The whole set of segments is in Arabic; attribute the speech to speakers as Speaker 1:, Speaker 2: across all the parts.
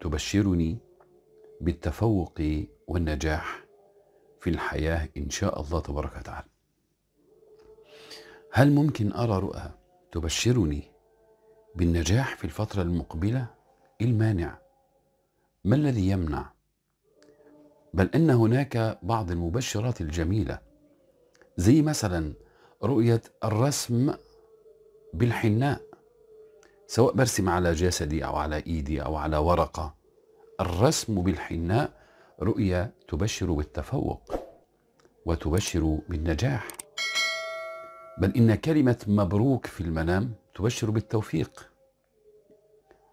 Speaker 1: تبشرني بالتفوق والنجاح في الحياة إن شاء الله تبارك وتعالى هل ممكن أرى رؤى تبشرني بالنجاح في الفترة المقبلة؟ المانع؟ ما الذي يمنع؟ بل إن هناك بعض المبشرات الجميلة زي مثلا رؤية الرسم بالحناء سواء برسم على جسدي أو على إيدي أو على ورقة الرسم بالحناء رؤية تبشر بالتفوق وتبشر بالنجاح بل إن كلمة مبروك في المنام تبشر بالتوفيق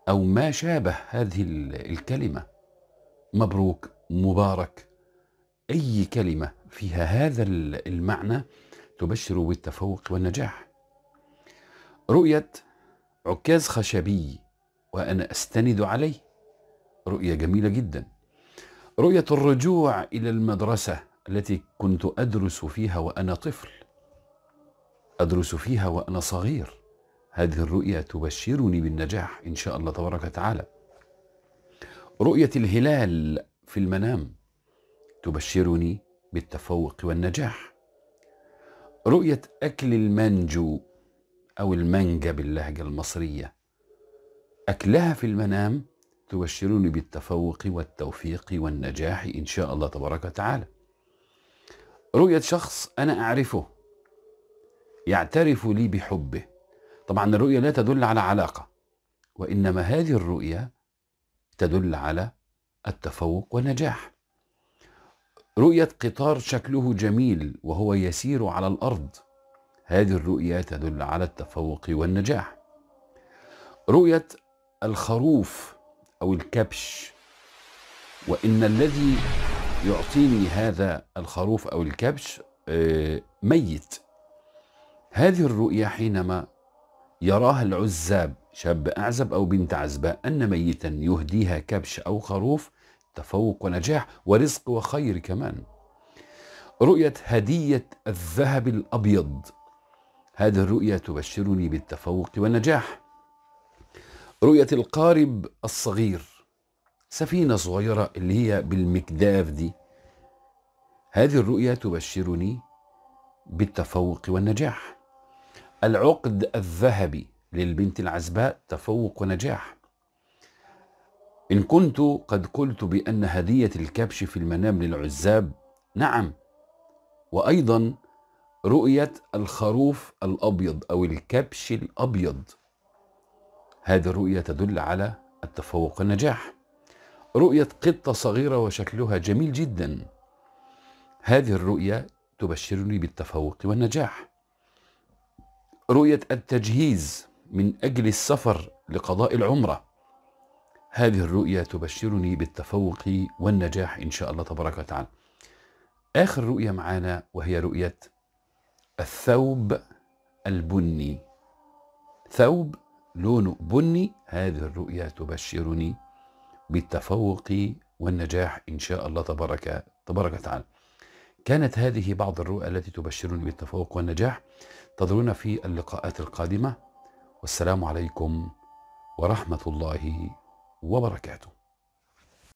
Speaker 1: أو ما شابه هذه الكلمة مبروك مبارك أي كلمة فيها هذا المعنى تبشر بالتفوق والنجاح رؤية عكاز خشبي وأنا أستند عليه رؤية جميلة جدا رؤية الرجوع إلى المدرسة التي كنت أدرس فيها وأنا طفل أدرس فيها وأنا صغير هذه الرؤية تبشرني بالنجاح إن شاء الله تبارك وتعالى رؤية الهلال في المنام تبشرني بالتفوق والنجاح رؤية أكل المانجو أو المانجا باللهجة المصرية أكلها في المنام تبشرني بالتفوق والتوفيق والنجاح إن شاء الله تبارك وتعالى رؤية شخص أنا أعرفه يعترف لي بحبه طبعا الرؤية لا تدل على علاقة وإنما هذه الرؤية تدل على التفوق والنجاح رؤية قطار شكله جميل وهو يسير على الأرض هذه الرؤية تدل على التفوق والنجاح رؤية الخروف أو الكبش وإن الذي يعطيني هذا الخروف أو الكبش آه، ميت هذه الرؤية حينما يراها العزاب شاب أعزب أو بنت عزباء أن ميتا يهديها كبش أو خروف تفوق ونجاح ورزق وخير كمان رؤية هدية الذهب الأبيض هذه الرؤية تبشرني بالتفوق والنجاح رؤية القارب الصغير سفينة صغيرة اللي هي بالمكداف دي هذه الرؤية تبشرني بالتفوق والنجاح العقد الذهبي للبنت العزباء تفوق ونجاح إن كنت قد قلت بأن هدية الكبش في المنام للعزاب نعم وأيضا رؤية الخروف الأبيض أو الكبش الأبيض هذه الرؤية تدل على التفوق النجاح رؤية قطة صغيرة وشكلها جميل جدا هذه الرؤية تبشرني بالتفوق والنجاح رؤية التجهيز من أجل السفر لقضاء العمرة هذه الرؤية تبشرني بالتفوق والنجاح إن شاء الله تبارك وتعالى آخر رؤية معانا وهي رؤية الثوب البني ثوب لونه بني هذه الرؤيا تبشرني بالتفوق والنجاح إن شاء الله تبارك تبارك وتعالى كانت هذه بعض الرؤى التي تبشرني بالتفوق والنجاح تضرون في اللقاءات القادمة والسلام عليكم ورحمة الله وبركاته